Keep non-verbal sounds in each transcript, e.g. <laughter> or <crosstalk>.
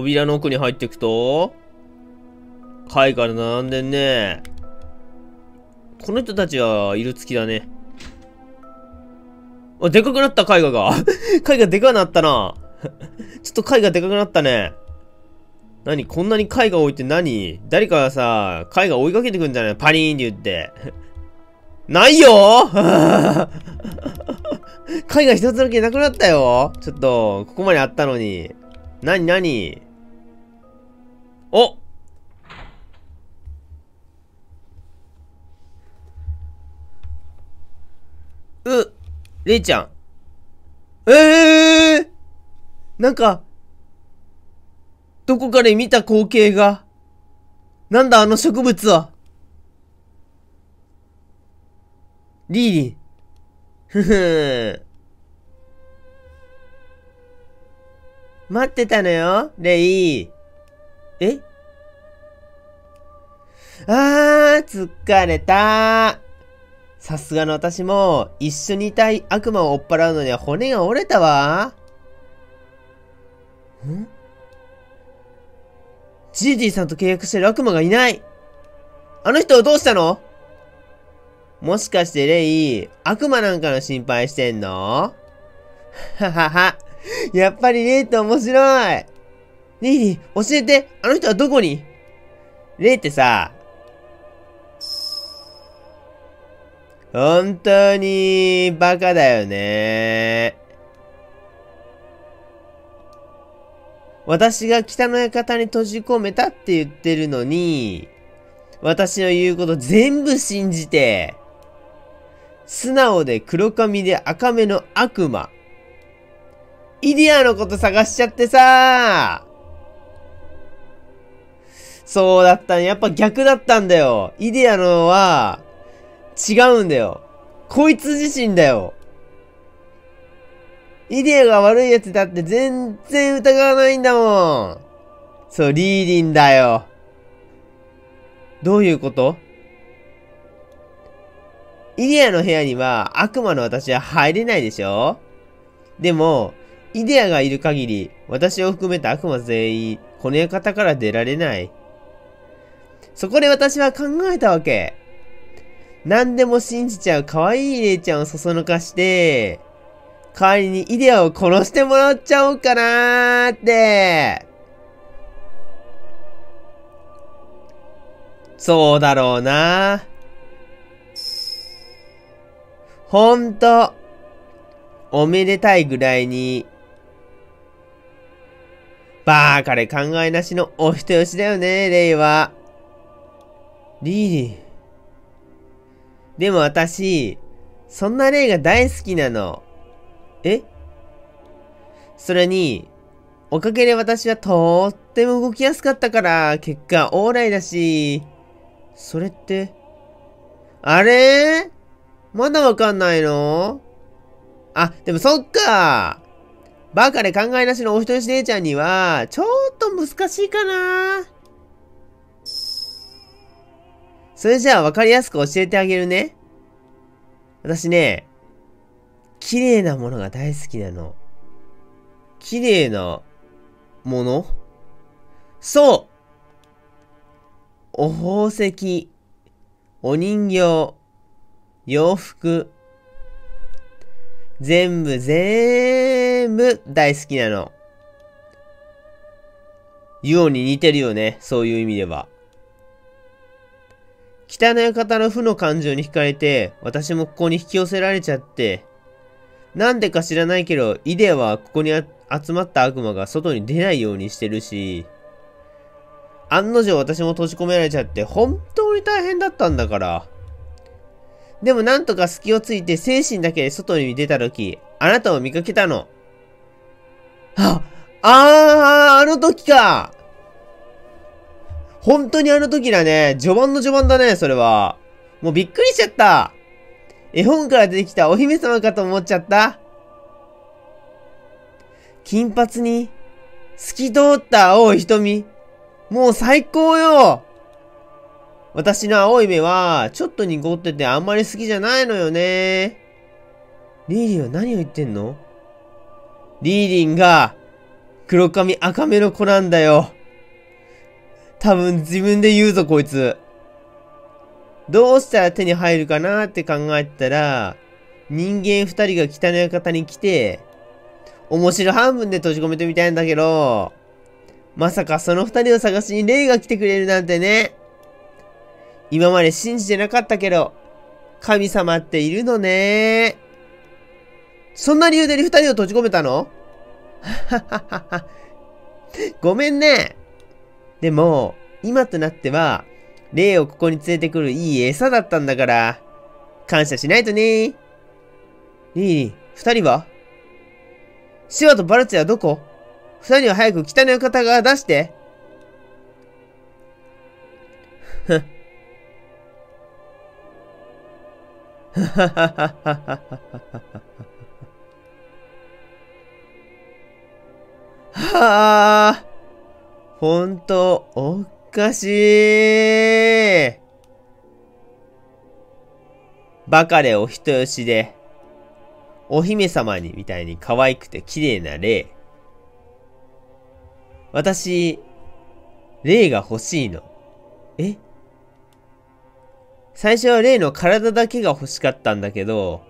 扉の奥に入っていくと、貝から並んでんね。この人たちはいるきだね。あ、でかくなった絵画が。絵 <laughs> 画でかくなったな。<laughs> ちょっと絵画でかくなったね。何こんなに絵画置いて何誰かがさ、絵画追いかけてくんじゃないパリーンって言って。<laughs> ないよ絵画一つだけなくなったよちょっと、ここまであったのに。なになにおう、れいちゃん。ええー、なんか、どこかで見た光景が、なんだあの植物は。リーリン。ふふ待ってたのよ、レイ。えあー、疲れたさすがの私も、一緒にいたい悪魔を追っ払うのには骨が折れたわ。んジーディさんと契約してる悪魔がいないあの人はどうしたのもしかしてレイ、悪魔なんかの心配してんの <laughs> ははは、やっぱりレイって面白いねえねえ、教えて、あの人はどこにレイってさ、本当にバカだよね。私が北の館に閉じ込めたって言ってるのに、私の言うこと全部信じて、素直で黒髪で赤目の悪魔、イディアのこと探しちゃってさそうだったね。やっぱ逆だったんだよ。イデアのは、違うんだよ。こいつ自身だよ。イデアが悪いやつだって全然疑わないんだもん。そう、リーリンだよ。どういうことイデアの部屋には悪魔の私は入れないでしょでも、イデアがいる限り、私を含めた悪魔全員、この館から出られない。そこで私は考えたわけ。何でも信じちゃう可愛い姉ちゃんをそそのかして、代わりにイデアを殺してもらっちゃおうかなーって。そうだろうな。ほんと、おめでたいぐらいに、バーカで考えなしのお人よしだよね、レイは。リーディでも私、そんな例が大好きなの。えそれに、おかげで私はとっても動きやすかったから、結果オーライだし、それって、あれまだわかんないのあ、でもそっかバカで考えなしのお人よし姉ちゃんには、ちょっと難しいかなそれじゃあ分かりやすく教えてあげるね。私ね、綺麗なものが大好きなの。綺麗なものそうお宝石、お人形、洋服、全部全部大好きなの。ユオに似てるよね、そういう意味では。北の館の負の感情に惹かれて、私もここに引き寄せられちゃって、なんでか知らないけど、イデアはここに集まった悪魔が外に出ないようにしてるし、案の定私も閉じ込められちゃって、本当に大変だったんだから。でもなんとか隙をついて精神だけで外に出た時、あなたを見かけたの。はあ、ああ、あの時か本当にあの時だね。序盤の序盤だね、それは。もうびっくりしちゃった。絵本から出てきたお姫様かと思っちゃった。金髪に、透き通った青い瞳。もう最高よ私の青い目は、ちょっと濁っててあんまり好きじゃないのよね。リーリンは何を言ってんのリーリンが、黒髪赤目の子なんだよ。多分自分で言うぞ、こいつ。どうしたら手に入るかなって考えたら、人間二人が北の館に来て、面白半分で閉じ込めてみたいんだけど、まさかその二人を探しに霊が来てくれるなんてね。今まで信じてなかったけど、神様っているのね。そんな理由で二人を閉じ込めたの <laughs> ごめんね。でも、今となっては、霊をここに連れてくるいい餌だったんだから、感謝しないとね。リリー、二人はシワとバルツェはどこ二人は早く北の館側出して。ふっ。ははははははは。はあ。ほんと、おっかしい。バカでお人よしで、お姫様にみたいに可愛くて綺麗な霊。私、霊が欲しいの。え最初は霊の体だけが欲しかったんだけど、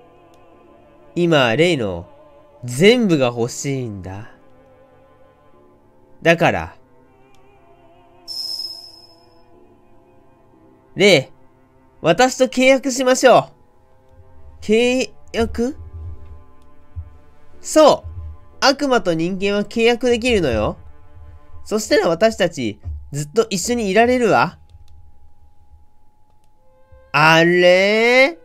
今、霊の全部が欲しいんだ。だから、で、私と契約しましょう。契約そう。悪魔と人間は契約できるのよ。そしたら私たち、ずっと一緒にいられるわ。あれ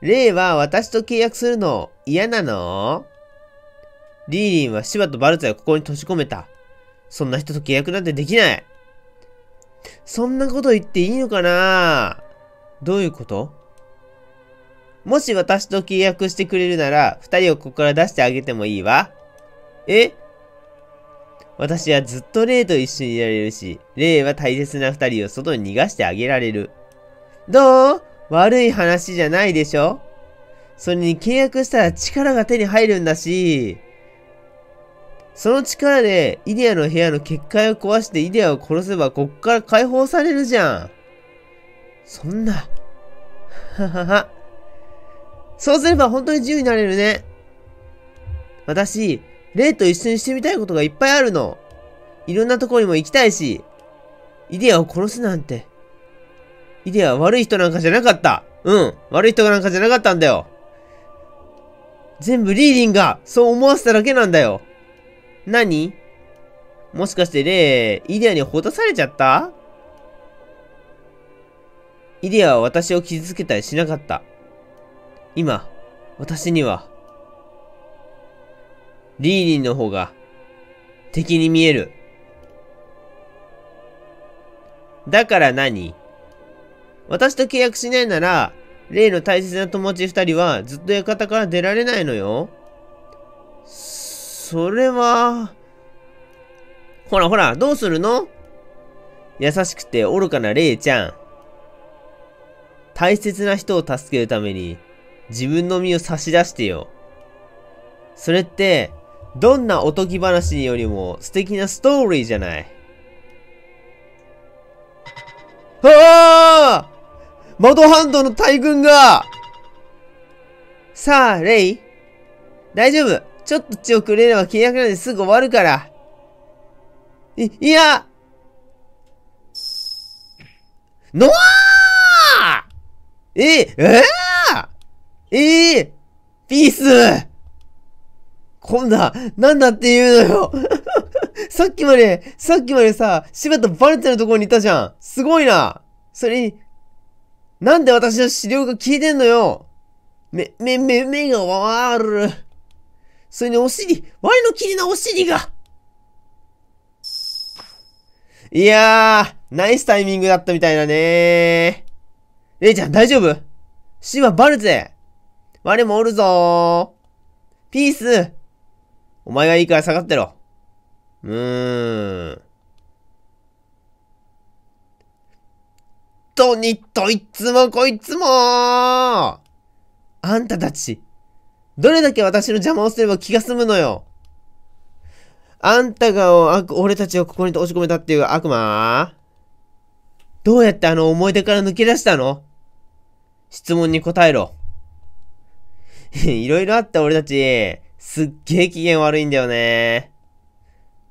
レイは私と契約するの嫌なのリーリンはシバとバルツァをここに閉じ込めた。そんな人と契約なんてできない。そんなこと言っていいのかなどういうこともし私と契約してくれるなら、二人をここから出してあげてもいいわ。え私はずっとレイと一緒にいられるし、レイは大切な二人を外に逃がしてあげられる。どう悪い話じゃないでしょそれに契約したら力が手に入るんだし。その力でイデアの部屋の結界を壊してイデアを殺せばこっから解放されるじゃん。そんな。ははは。そうすれば本当に自由になれるね。私、レイと一緒にしてみたいことがいっぱいあるの。いろんなとこにも行きたいし、イデアを殺すなんて。イデアは悪い人なんかじゃなかった。うん、悪い人なんかじゃなかったんだよ。全部リーリンがそう思わせただけなんだよ。何もしかしてレイ、イデアにほたされちゃったイデアは私を傷つけたりしなかった。今、私には、リーリンの方が、敵に見える。だから何私と契約しないなら、例の大切な友達二人はずっと館から出られないのよ。それは、ほらほら、どうするの優しくて愚かなレイちゃん。大切な人を助けるために、自分の身を差し出してよ。それって、どんなおとぎ話よりも素敵なストーリーじゃない。ああマドハンドの大群がさあ、レイ大丈夫ちょっと血をくれれば契約なんですぐ終わるから。い、いやのわーええー、えー、ピース今度は、なんだって言うのよ <laughs> さっきまで、さっきまでさ、柴田バレてるところにいたじゃんすごいなそれに、なんで私の資料が消えてんのよめ、め、め、目がわーる。それにお尻、ワイの綺麗なお尻が。いやー、ナイスタイミングだったみたいだねー。レイちゃん大丈夫シはバルゼ。我もおるぞー。ピース。お前はいいから下がってろ。うーん。とにといつもこいつもあんたたち、どれだけ私の邪魔をすれば気が済むのよあんたが悪、俺たちをここに押し込めたっていう悪魔どうやってあの思い出から抜け出したの質問に答えろ。<laughs> いろいろあった俺たち、すっげえ機嫌悪いんだよね。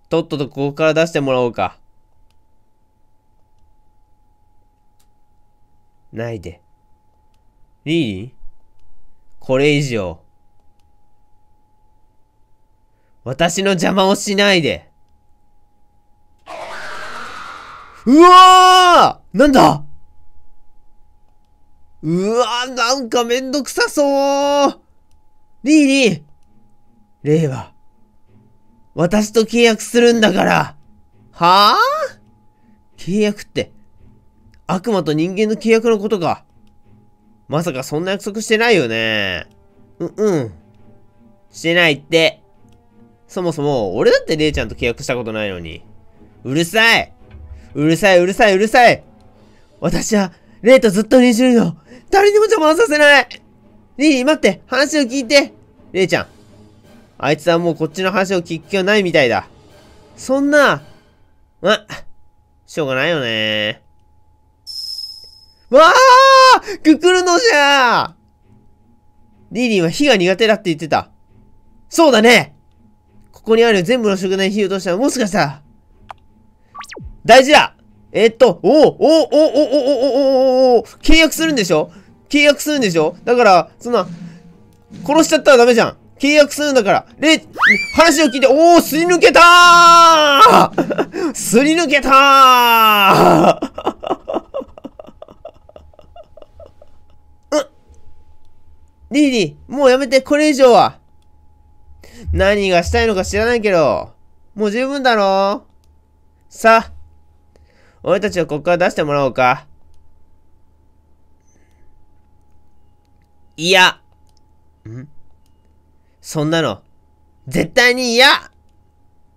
とっととここから出してもらおうか。ないで。リリーこれ以上、私の邪魔をしないで。うわーなんだうわーなんかめんどくさそうリーリーレイは、私と契約するんだからはぁ、あ、契約って、悪魔と人間の契約のことか。まさかそんな約束してないよね。うんうん。してないって。そもそも、俺だってレちゃんと契約したことないのに。うるさいうるさいうるさいうるさい私は、霊とずっと練習よ誰にも邪魔させないリリー待って話を聞いてレちゃん。あいつはもうこっちの話を聞く気はないみたいだ。そんな、ましょうがないよねわあくくるのじゃーリリーは火が苦手だって言ってた。そうだねここにある全部の食材に火を通したら、もしかしたら、大事だえっと、おおおおおおおお契約するんでしょ契約するんでしょだから、そんな、殺しちゃったらダメじゃん。契約するんだから。で、話を聞いて、おおすり抜けたー <laughs> すり抜けたー <laughs> うん。リーリー、もうやめて、これ以上は。何がしたいのか知らないけど、もう十分だろさあ、俺たちをここから出してもらおうか。いや。んそんなの、絶対に嫌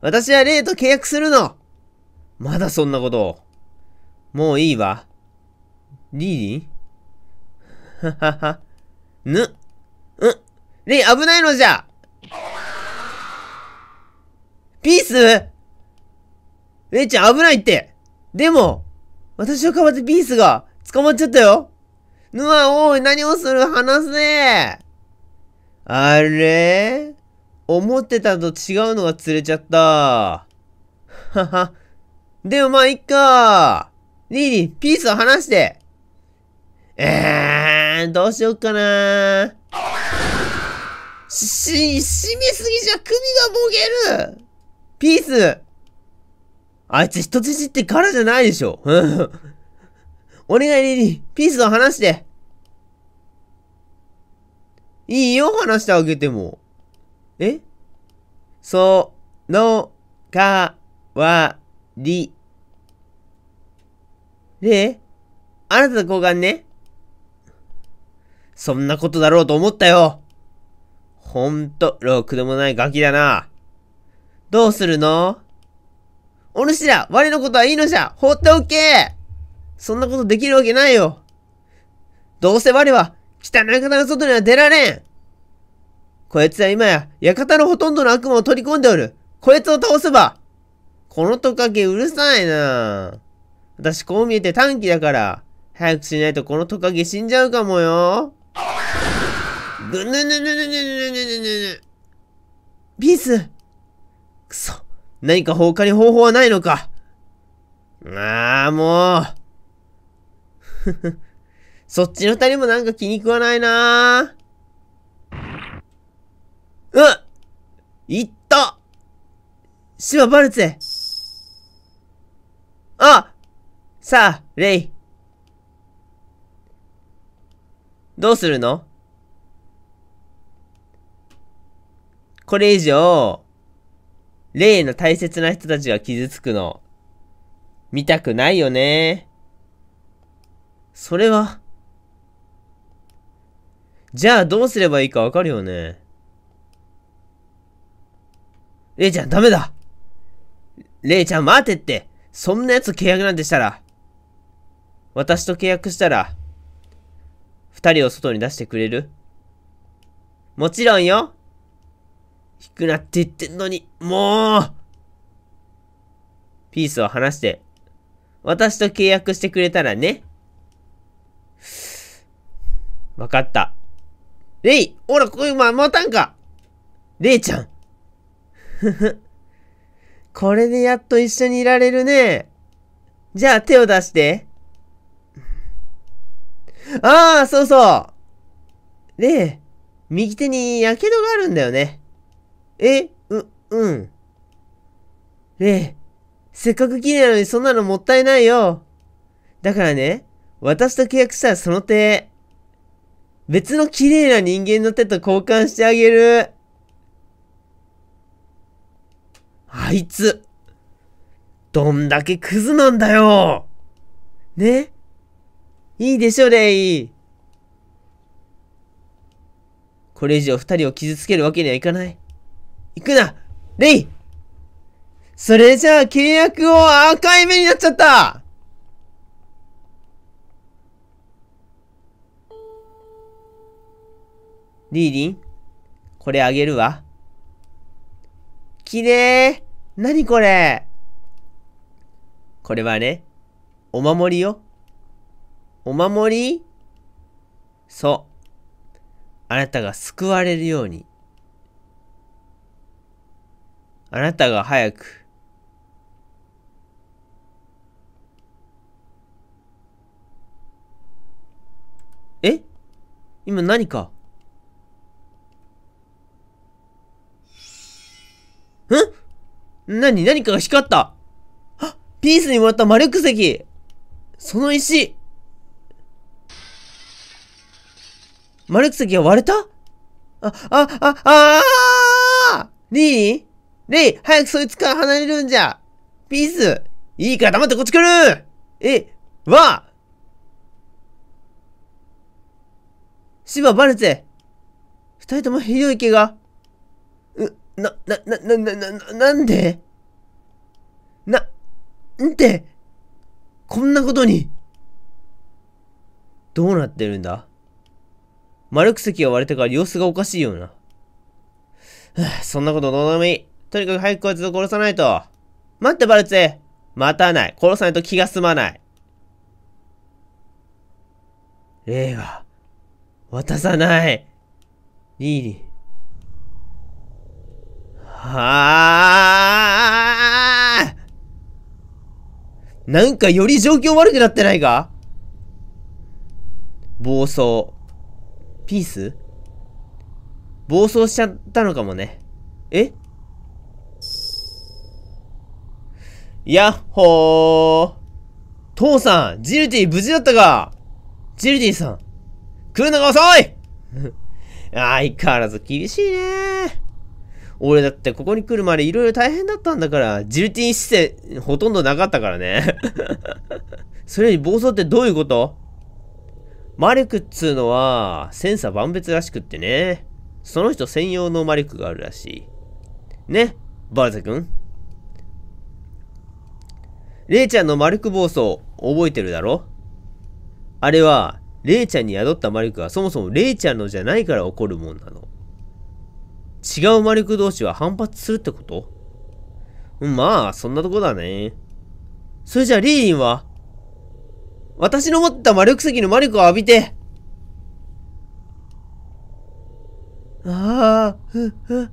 私はレイと契約するのまだそんなことを。もういいわ。リーリははは。ぬ、うん、レイ危ないのじゃピースれいちゃん危ないって。でも、私を代わってピースが捕まっちゃったよ。ぬわ、おい、何をする話せあれ思ってたのと違うのが釣れちゃった。はは。でもまあ、いっか。リリー、ピースを離して。えー、どうしよっかなし、締めすぎじゃ首がボケるピースあいつ人質ってからじゃないでしょ。<laughs> お願いリリー、ピースを話して。いいよ、話してあげても。えその、か、わ、り。で、あなたの交換ね。そんなことだろうと思ったよ。ほんと、ろくでもないガキだな。どうするのお主ら、我のことはいいのじゃ放っておけそんなことできるわけないよどうせ我は、汚い方の外には出られんこいつは今や、館のほとんどの悪魔を取り込んでおるこいつを倒せばこのトカゲうるさいな私こう見えて短気だから、早くしないとこのトカゲ死んじゃうかもよぐぬぬぬぬぬぬぬぬぬぬ。ビース何か他に方法はないのかああ、もう。ふふ。そっちの二人もなんか気に食わないなうっいったシワバルツェあさあ、レイ。どうするのこれ以上、例の大切な人たちが傷つくの、見たくないよね。それは、じゃあどうすればいいかわかるよね。れいちゃんダメだれいちゃん待てってそんな奴契約なんてしたら、私と契約したら、二人を外に出してくれるもちろんよ低くなっていってんのに、もうピースを離して、私と契約してくれたらね。わかった。レイほら、ここ今、またんかレイちゃんふふ。これでやっと一緒にいられるね。じゃあ手を出して。ああ、そうそう。で、右手に火傷があるんだよね。え、う、うん。ねえ、せっかく綺麗なのにそんなのもったいないよ。だからね、私と契約したらその手、別の綺麗な人間の手と交換してあげる。あいつ、どんだけクズなんだよ。ねいいでしょ、レイ。これ以上二人を傷つけるわけにはいかない。行くなレイそれじゃあ契約を赤い目になっちゃったリーリンこれあげるわ。きれいなにこれこれはね、お守りよ。お守りそう。あなたが救われるように。あなたが早く、え今何かん何何かが光ったあピースにもらった魔力石その石魔力石が割れたあ、あ、あ、あああレイ、早くそいつから離れるんじゃピースいいから黙ってこっち来るえ、わ芝バルツ二人ともひどい怪我。う、な、な、な、な、な、な、なんでな、んて、こんなことに。どうなってるんだマルク席が割れてから様子がおかしいような。あ、そんなことどうでもいい。とにかく早くこいつを殺さないと。待ってバルツェ待たない。殺さないと気が済まない。イは、渡さない。リーリー。はあなんかより状況悪くなってないか暴走。ピース暴走しちゃったのかもね。えやっほー。父さん、ジルティ無事だったかジルティさん、来るのが遅い <laughs> 相変わらず厳しいね俺だってここに来るまで色々大変だったんだから、ジルティン姿勢ほとんどなかったからね <laughs> それより暴走ってどういうこと魔力っつうのは、千差万別らしくってね。その人専用の魔力があるらしい。ね、バルゼ君レイちゃんの魔力暴走、覚えてるだろあれは、レイちゃんに宿った魔力はそもそもレイちゃんのじゃないから起こるもんなの。違う魔力同士は反発するってことまあ、そんなとこだね。それじゃあリーリンは私の持った魔力石の魔力を浴びてああ、ふ、ふ、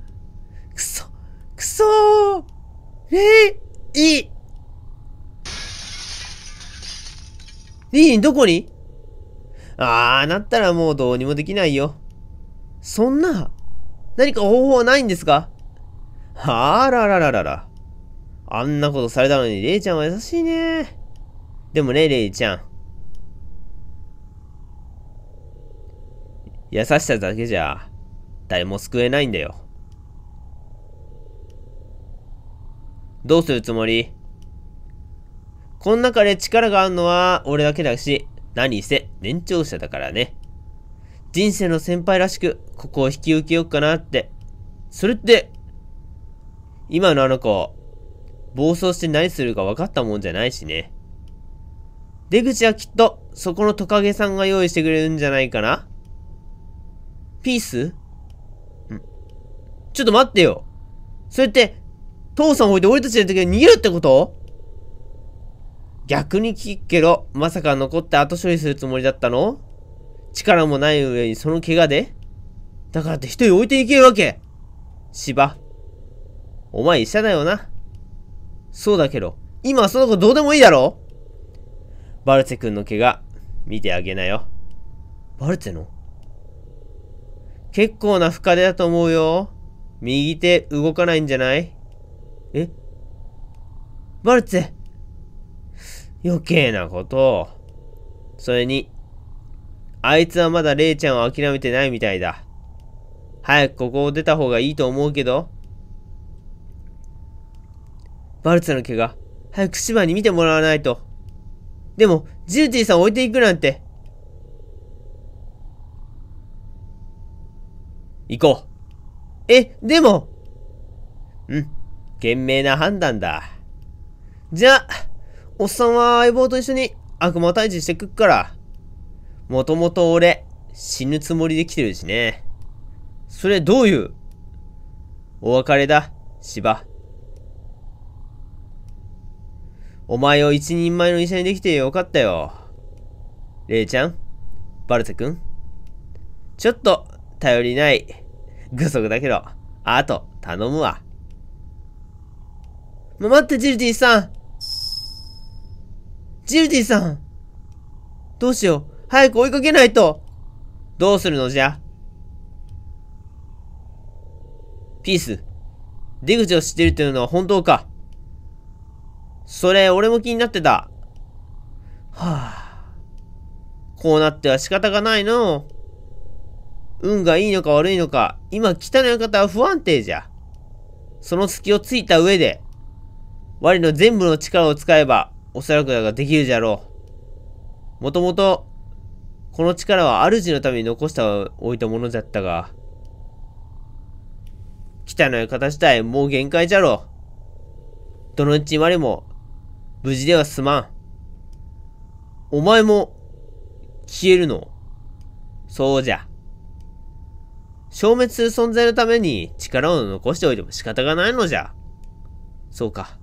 くそ、くそーレイ、い、リーンどこにああ、なったらもうどうにもできないよ。そんな、何か方法はないんですかあららららら。あんなことされたのに、レイちゃんは優しいね。でもね、レイちゃん。優しさだけじゃ、誰も救えないんだよ。どうするつもりこの中で力があるのは俺だけだし、何せ年長者だからね。人生の先輩らしく、ここを引き受けようかなって。それって、今のあの子、暴走して何するか分かったもんじゃないしね。出口はきっと、そこのトカゲさんが用意してくれるんじゃないかなピースん。ちょっと待ってよ。それって、父さん置いて俺たちの時は逃げるってこと逆に聞くけど、まさか残って後処理するつもりだったの力もない上にその怪我でだからって一人置いていけるわけ芝。お前医者だよな。そうだけど、今はその子どうでもいいだろバルツェ君の怪我、見てあげなよ。バルツェの結構な深手だと思うよ。右手動かないんじゃないえバルツェ余計なことを。それに、あいつはまだレイちゃんを諦めてないみたいだ。早くここを出た方がいいと思うけど。バルツの怪我、早く芝に見てもらわないと。でも、ジーティさん置いていくなんて。行こう。え、でもうん、賢明な判断だ。じゃあ、おっさんは相棒と一緒に悪魔退治してくっから。もともと俺、死ぬつもりで来てるしね。それどういうお別れだ、芝。お前を一人前の医者にできてよかったよ。レイちゃんバルテ君ちょっと、頼りない。具足だけど、あと、頼むわ。ま、待って、ジルティさんジルディさんどうしよう早く追いかけないとどうするのじゃピース。出口を知ってるというのは本当か。それ、俺も気になってた。はぁ、あ。こうなっては仕方がないの。運がいいのか悪いのか、今北の館は不安定じゃ。その隙をついた上で、我の全部の力を使えば、おそらくだができるじゃろう。もともと、この力は主のために残しておいたものじゃったが、汚い方自体もう限界じゃろう。どのうちまでも、無事ではすまん。お前も、消えるのそうじゃ。消滅する存在のために力を残しておいても仕方がないのじゃ。そうか。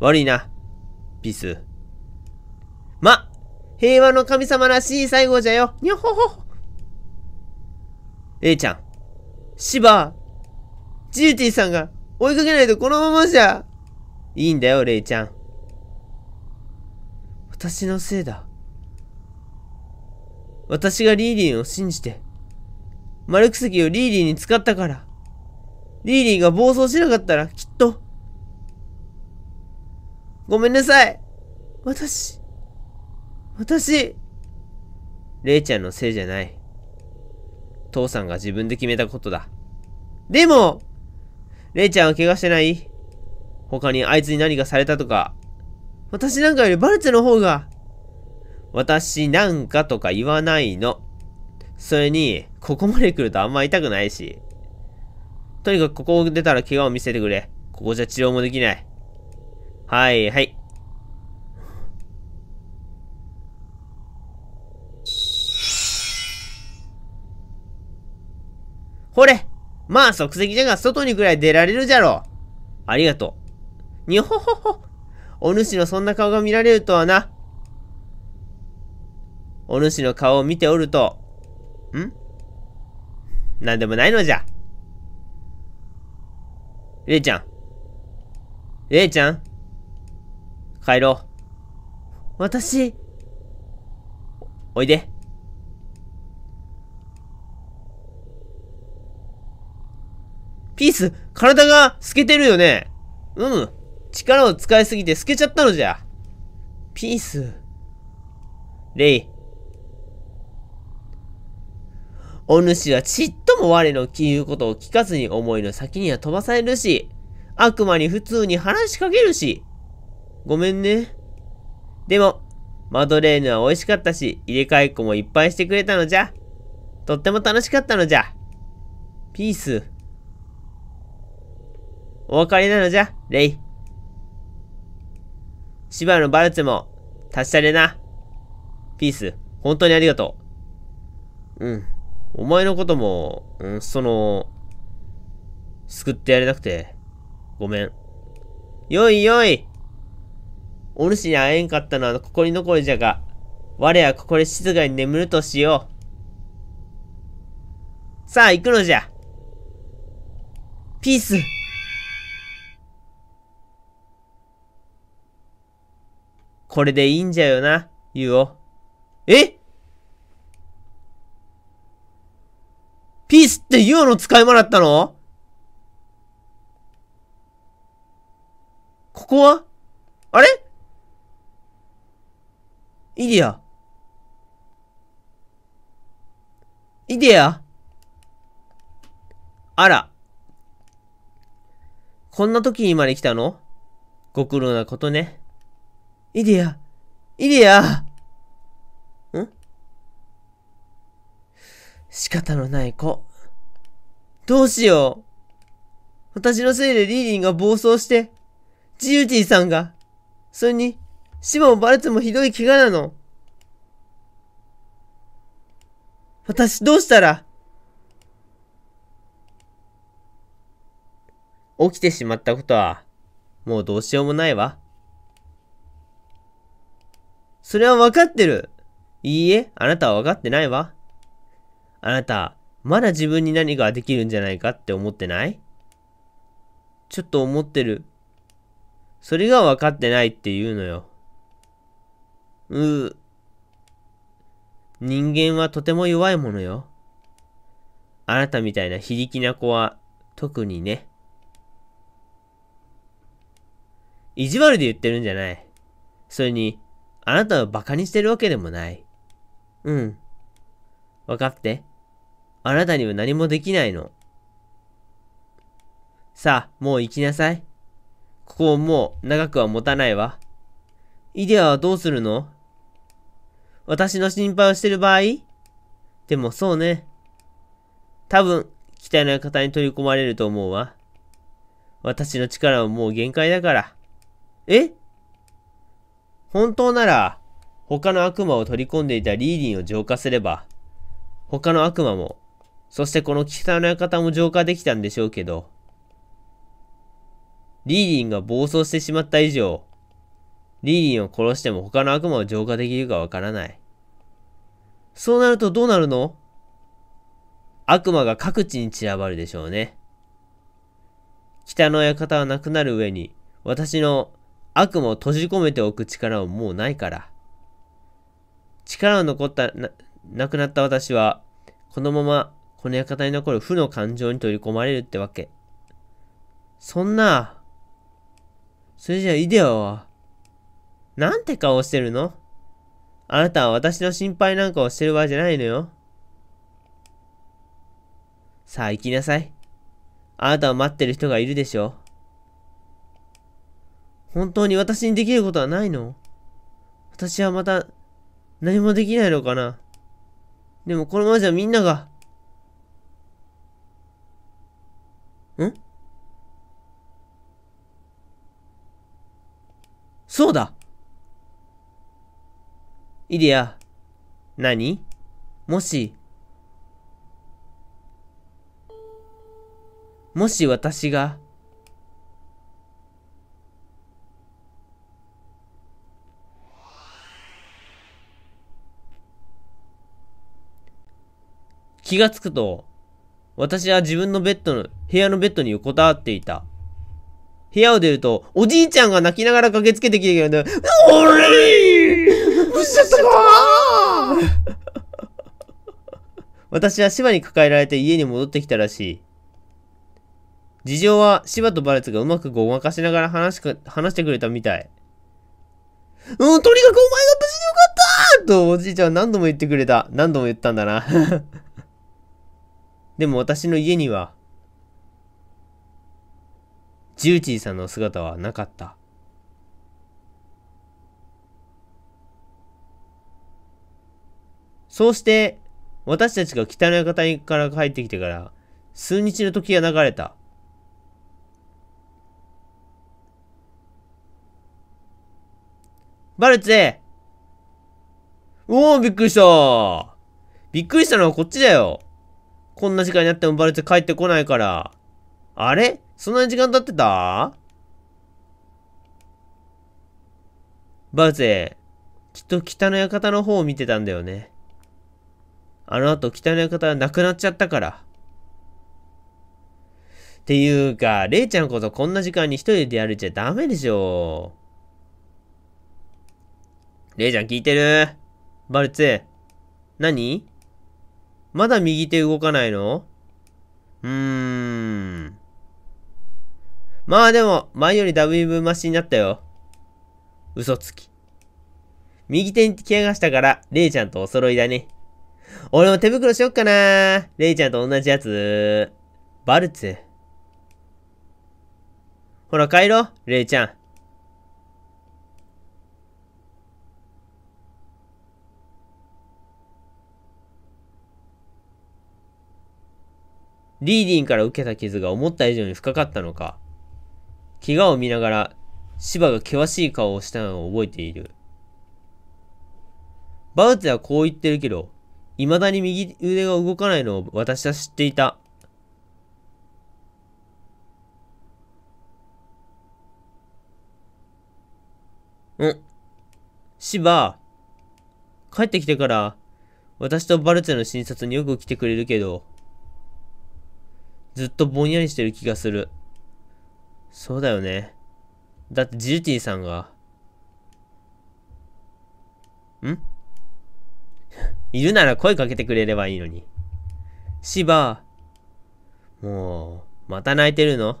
悪いな。ピス。ま、平和の神様らしい最後じゃよ。にょほほ。A ちゃん。しば。ジューティーさんが追いかけないとこのままじゃ。いいんだよ、レイちゃん。私のせいだ。私がリーリンを信じて、マルク石をリーリンに使ったから。リーリンが暴走しなかったらきっと、ごめんなさい私、私、れいちゃんのせいじゃない。父さんが自分で決めたことだ。でも、れいちゃんは怪我してない他にあいつに何かされたとか。私なんかよりバルツの方が。私なんかとか言わないの。それに、ここまで来るとあんま痛くないし。とにかくここを出たら怪我を見せてくれ。ここじゃ治療もできない。はいはい。ほれまあ即席じゃが外にくらい出られるじゃろありがとう。にほほほ。お主のそんな顔が見られるとはな。お主の顔を見ておると、んなんでもないのじゃ。れいちゃん。れいちゃん帰ろう。私、おいで。ピース、体が透けてるよね。うん。力を使いすぎて透けちゃったのじゃ。ピース。レイ。お主はちっとも我の言うことを聞かずに思いの先には飛ばされるし、悪魔に普通に話しかけるし、ごめんね。でも、マドレーヌは美味しかったし、入れ替えっ子もいっぱいしてくれたのじゃ。とっても楽しかったのじゃ。ピース。お別れなのじゃ、レイ。芝のバルツも、達者でな。ピース、本当にありがとう。うん。お前のことも、うん、その、救ってやれなくて、ごめん。よいよいお主に会えんかったのはここに残りじゃが、我はここで静かに眠るとしよう。さあ、行くのじゃ。ピース。これでいいんじゃよな、ユうお。えピースってユオの使い魔だったのここはあれイディア。イディアあら。こんな時にまで来たのご苦労なことね。イディア。イディアん仕方のない子。どうしよう。私のせいでリーリンが暴走して、ジューティーさんが、それに、シモンバルツもひどい怪我なの。私どうしたら起きてしまったことは、もうどうしようもないわ。それは分かってる。いいえ、あなたは分かってないわ。あなた、まだ自分に何ができるんじゃないかって思ってないちょっと思ってる。それが分かってないって言うのよ。う、人間はとても弱いものよ。あなたみたいな非力な子は、特にね。意地悪で言ってるんじゃない。それに、あなたを馬鹿にしてるわけでもない。うん。分かって。あなたには何もできないの。さあ、もう行きなさい。ここをもう長くは持たないわ。イデアはどうするの私の心配をしてる場合でもそうね。多分、期待な方に取り込まれると思うわ。私の力はもう限界だから。え本当なら、他の悪魔を取り込んでいたリーディンを浄化すれば、他の悪魔も、そしてこの汚い方も浄化できたんでしょうけど、リーディンが暴走してしまった以上、リリンを殺しても他の悪魔を浄化できるかわからない。そうなるとどうなるの悪魔が各地に散らばるでしょうね。北の館はなくなる上に、私の悪魔を閉じ込めておく力はもうないから。力の残ったな、なくなった私は、このままこの館に残る負の感情に取り込まれるってわけ。そんな、それじゃあイデアは、なんて顔してるのあなたは私の心配なんかをしてる場合じゃないのよ。さあ行きなさい。あなたを待ってる人がいるでしょう。本当に私にできることはないの私はまた何もできないのかなでもこのままじゃみんなが。んそうだイディア、何もし、もし私が、気がつくと、私は自分のベッドの、部屋のベッドに横たわっていた。部屋を出ると、おじいちゃんが泣きながら駆けつけてきてくれた。おれー私は芝に抱えられて家に戻ってきたらしい。事情は芝とバレツがうまくごまかしながら話しか話してくれたみたい。うん、とにかくお前が無事でよかったとおじいちゃんは何度も言ってくれた。何度も言ったんだな。<laughs> でも私の家には、ジューチーさんの姿はなかった。そうして、私たちが北の館から帰ってきてから、数日の時が流れた。バルツェおお、びっくりしたびっくりしたのはこっちだよこんな時間になってもバルツェ帰ってこないから。あれそんなに時間経ってたバルツェ、きっと北の館の方を見てたんだよね。あの後北の方亡くなっちゃったから。っていうか、れいちゃんこそこんな時間に一人でやるちゃダメでしょ。れいちゃん聞いてるバルツ。何まだ右手動かないのうーん。まあでも、前よりだいぶマシになったよ。嘘つき。右手に怪我したから、れいちゃんとお揃いだね。俺も手袋しよっかなレイちゃんと同じやつ。バルツ。ほら帰ろう、レイちゃん。リーディンから受けた傷が思った以上に深かったのか。怪我を見ながら、芝が険しい顔をしたのを覚えている。バウツはこう言ってるけど、未だに右腕が動かないのを私は知っていた。ん。芝、帰ってきてから、私とバルツェの診察によく来てくれるけど、ずっとぼんやりしてる気がする。そうだよね。だってジルティさんが。んいるなら声かけてくれればいいのに。芝、もう、また泣いてるの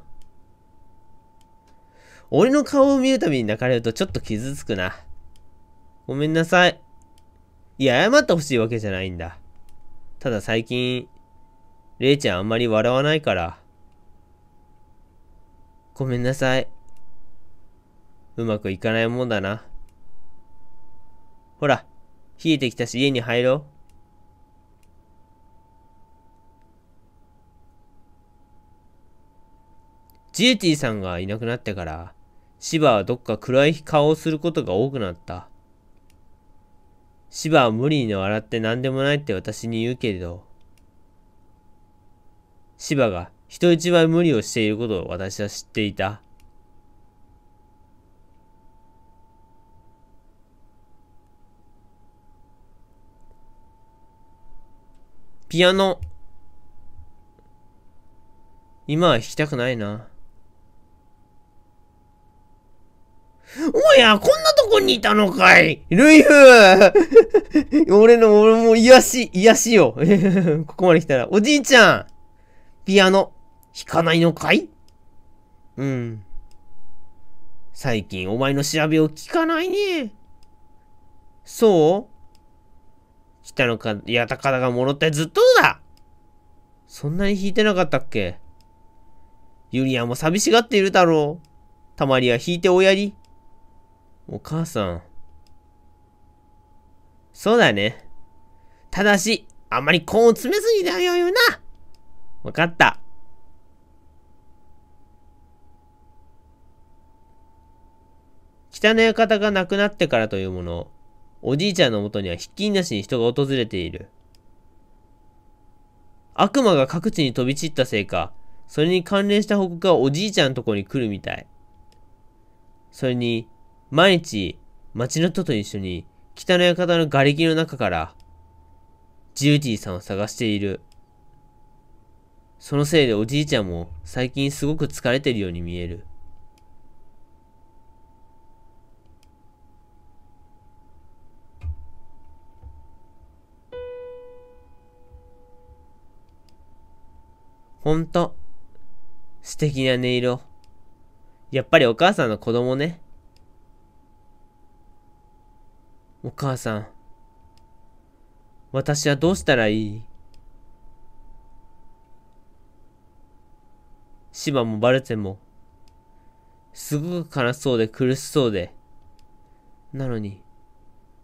俺の顔を見るたびに泣かれるとちょっと傷つくな。ごめんなさい。いや、謝ってほしいわけじゃないんだ。ただ最近、れいちゃんあんまり笑わないから。ごめんなさい。うまくいかないもんだな。ほら、冷えてきたし、家に入ろう。ジエティさんがいなくなってから、シバはどっか暗い顔をすることが多くなった。シバは無理に笑って何でもないって私に言うけれど、シバが人一倍無理をしていることを私は知っていた。ピアノ。今は弾きたくないな。おや、こんなとこにいたのかいルイフ <laughs> 俺の、俺も癒し、癒しよ。<laughs> ここまで来たら。おじいちゃんピアノ、弾かないのかいうん。最近お前の調べを聞かないね。そう北のか、やたかが物ってずっとだそんなに引いてなかったっけユリアも寂しがっているだろう。たまには引いておやり。お母さん。そうだね。ただし、あんまり根を詰めすぎだよよな。わかった。北の館がなくなってからというもの、おじいちゃんのもとにはひっきりなしに人が訪れている。悪魔が各地に飛び散ったせいか、それに関連した報告がおじいちゃんのとこに来るみたい。それに、毎日、町の人と一緒に、北の館の瓦礫の中から、ジューティーさんを探している。そのせいでおじいちゃんも最近すごく疲れてるように見える。ほんと、素敵な音色。やっぱりお母さんの子供ね。お母さん、私はどうしたらいいシバもバルテも、すごく悲しそうで苦しそうで、なのに、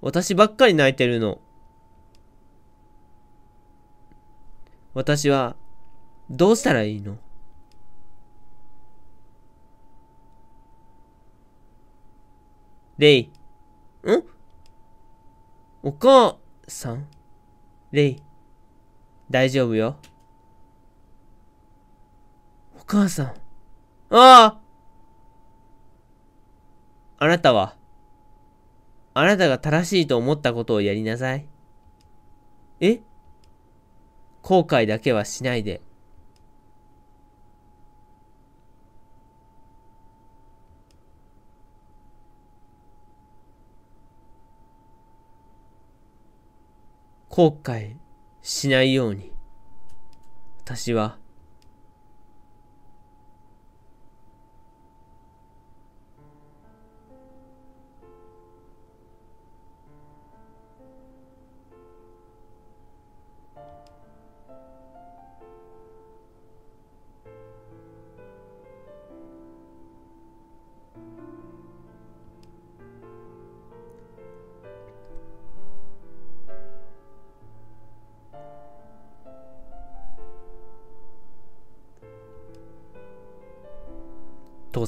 私ばっかり泣いてるの。私は、どうしたらいいのレイ。んお母さんレイ。大丈夫よ。お母さん。あああなたは、あなたが正しいと思ったことをやりなさい。え後悔だけはしないで。後悔しないように私は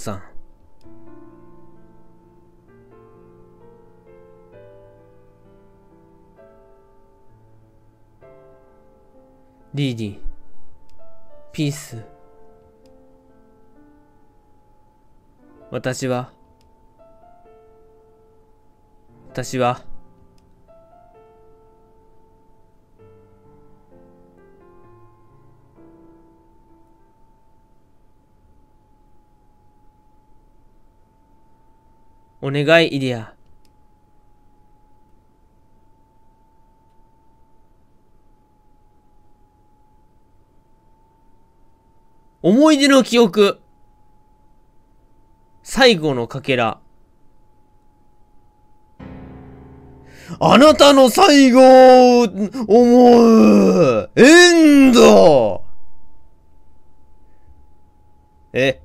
さんリーディピース私は私はお願い、イディア。思い出の記憶。最後のかけら。あなたの最後を思うエンドえ